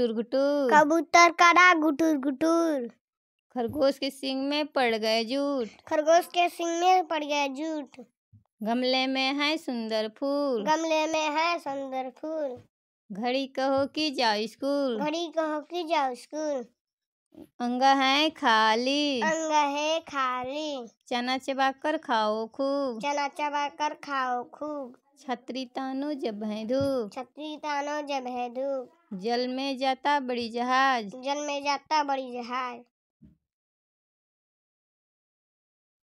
गुटुर गुटुर कबूतर करा गुटुर गुटुर खरगोश के सिंग में पड़ गए झूठ खरगोश के सिंग में पड़ गए झूठ गमले में है सुंदर फूल गमले में है सुंदर फूल घड़ी कहो कि जाओ स्कूल घड़ी कहो कि जाओ स्कूल अंग है खाली अंगा है खाली चना चबा कर खाओ खूब चना चबा कर खाओ खूब छतरी तानो जब है धूप छतरी तानो जब है धूप जल में जाता बड़ी जहाज जल में जाता बड़ी जहाज